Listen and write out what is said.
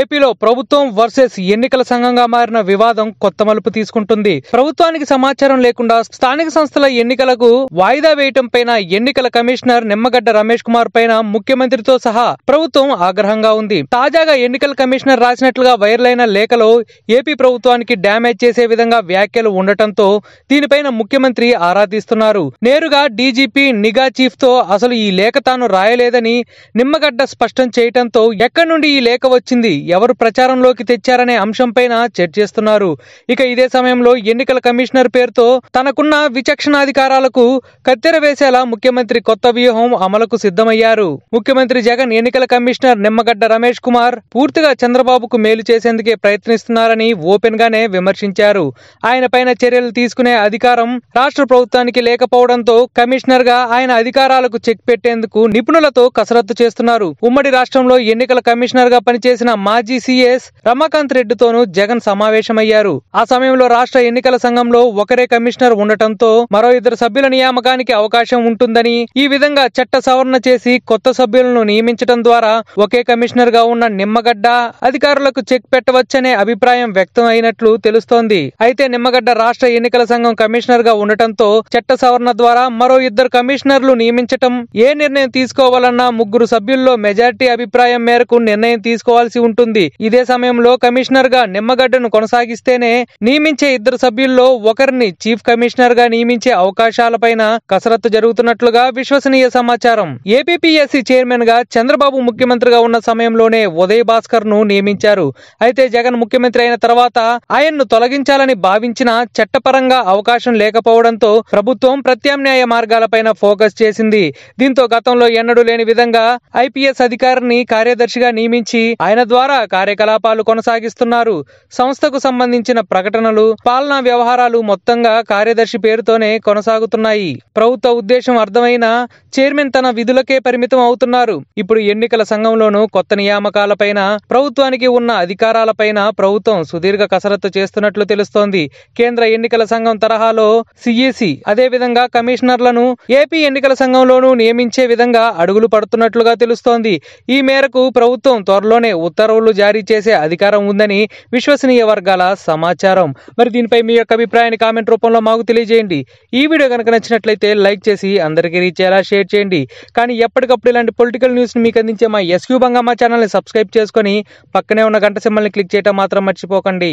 ఏపీలో ప్రభుత్వం వర్సెస్ ఎన్నికల సంఘంగా మారిన వివాదం కొత్త మలుపు తీసుకుంటుంది ప్రభుత్వానికి సమాచారం లేకుండా స్థానిక సంస్థల ఎన్నికలకు వాయిదా వేయటం పైన ఎన్నికల కమిషనర్ నిమ్మగడ్డ రమేష్ కుమార్ పైన ముఖ్యమంత్రితో సహా ప్రభుత్వం ఆగ్రహంగా ఉంది తాజాగా ఎన్నికల కమిషనర్ రాసినట్లుగా అయిన లేఖలో ఏపీ ప్రభుత్వానికి డ్యామేజ్ చేసే విధంగా వ్యాఖ్యలు ఉండటంతో దీనిపైన ముఖ్యమంత్రి ఆరా తీస్తున్నారు నేరుగా డీజీపీ నిఘా చీఫ్ తో అసలు ఈ లేఖ తాను రాయలేదని నిమ్మగడ్డ స్పష్టం చేయటంతో ఎక్కడి నుండి ఈ లేఖ వచ్చింది ఎవరు ప్రచారంలోకి తెచ్చారనే అంశంపైన చర్చిస్తున్నారు ఇక ఇదే సమయంలో ఎన్నికల కమిషనర్ పేరుతో తనకున్న విచక్షణాధికారాలకు కత్తెర వేసేలా ముఖ్యమంత్రి కొత్త వ్యూహం అమలుకు సిద్ధమయ్యారు ముఖ్యమంత్రి జగన్ ఎన్నికల కమిషనర్ నిమ్మగడ్డ రమేష్ కుమార్ పూర్తిగా చంద్రబాబుకు మేలు చేసేందుకే ప్రయత్నిస్తున్నారని ఓపెన్ గానే విమర్శించారు ఆయన పైన చర్యలు తీసుకునే అధికారం రాష్ట్ర ప్రభుత్వానికి లేకపోవడంతో కమిషనర్ గా ఆయన అధికారాలకు చెక్ పెట్టేందుకు నిపుణులతో కసరత్తు చేస్తున్నారు ఉమ్మడి రాష్ట్రంలో ఎన్నికల కమిషనర్ గా పనిచేసిన మాజీ సీఎస్ రమాకాంత్ రెడ్డితోనూ జగన్ సమావేశమయ్యారు ఆ సమయంలో రాష్ట్ర ఎన్నికల సంఘంలో ఒకరే కమిషనర్ ఉండటంతో మరో ఇద్దరు సభ్యుల నియామకానికి అవకాశం ఉంటుందని ఈ విధంగా చట్ట సవరణ చేసి కొత్త సభ్యులను నియమించడం ద్వారా ఒకే కమిషనర్ గా ఉన్న నిమ్మగడ్డ అధికారులకు చెక్ పెట్టవచ్చనే అభిప్రాయం వ్యక్తం అయినట్లు తెలుస్తోంది అయితే నిమ్మగడ్డ రాష్ట్ర ఎన్నికల సంఘం కమిషనర్ గా ఉండటంతో చట్ట సవరణ ద్వారా మరో ఇద్దరు కమిషనర్లు నియమించటం ఏ నిర్ణయం తీసుకోవాలన్నా ముగ్గురు సభ్యుల్లో మెజార్టీ అభిప్రాయం మేరకు నిర్ణయం తీసుకోవాల్సి ఉంటుంది ఉంటుంది ఇదే సమయంలో కమిషనర్ గా నిమ్మగడ్డను కొనసాగిస్తేనే నియమించే ఇద్దరు సభ్యుల్లో ఒకరిని చీఫ్ కమిషనర్ గా నియమించే అవకాశాలపైన కసరత్తు జరుగుతున్నట్లుగా విశ్వసనీయ సమాచారం ఏపీఎస్సి చైర్మన్ గా చంద్రబాబు ముఖ్యమంత్రిగా ఉన్న సమయంలోనే ఉదయ్ భాస్కర్ ను నియమించారు అయితే జగన్ ముఖ్యమంత్రి అయిన తర్వాత ఆయన్ను తొలగించాలని భావించిన చట్టపరంగా అవకాశం లేకపోవడంతో ప్రభుత్వం ప్రత్యామ్నాయ మార్గాలపైన ఫోకస్ చేసింది దీంతో గతంలో ఎన్నడూ లేని విధంగా ఐపీఎస్ అధికారిని కార్యదర్శిగా నియమించి ఆయన ద్వారా ద్వారా కార్యకలాపాలు కొనసాగిస్తున్నారు సంస్థకు సంబంధించిన ప్రకటనలు పాలనా వ్యవహారాలు మొత్తంగా కార్యదర్శి పేరుతోనే కొనసాగుతున్నాయి ప్రభుత్వ ఉద్దేశం అర్థమైన చైర్మన్ తన విధులకే పరిమితం అవుతున్నారు ఇప్పుడు ఎన్నికల సంఘంలోనూ కొత్త నియామకాలపైన ప్రభుత్వానికి ఉన్న అధికారాలపైన ప్రభుత్వం సుదీర్ఘ కసరత్తు చేస్తున్నట్లు తెలుస్తోంది కేంద్ర ఎన్నికల సంఘం తరహాలో సిఈసి అదేవిధంగా కమిషనర్లను ఏపీ ఎన్నికల సంఘంలోనూ నియమించే విధంగా అడుగులు పడుతున్నట్లుగా తెలుస్తోంది ఈ మేరకు ప్రభుత్వం త్వరలోనే ఉత్తర్వులు ఉత్తర్వులు జారీ చేసే అధికారం ఉందని విశ్వసనీయ వర్గాల సమాచారం మరి దీనిపై మీ యొక్క అభిప్రాయాన్ని కామెంట్ రూపంలో మాకు తెలియజేయండి ఈ వీడియో కనుక నచ్చినట్లయితే లైక్ చేసి అందరికీ రీచ్ అయ్యేలా షేర్ చేయండి కానీ ఎప్పటికప్పుడు ఇలాంటి పొలిటికల్ న్యూస్ని మీకు అందించే మా ఎస్క్యూ బంగా మా ఛానల్ని సబ్స్క్రైబ్ చేసుకొని పక్కనే ఉన్న గంట సింబల్ని క్లిక్ చేయటం మాత్రం మర్చిపోకండి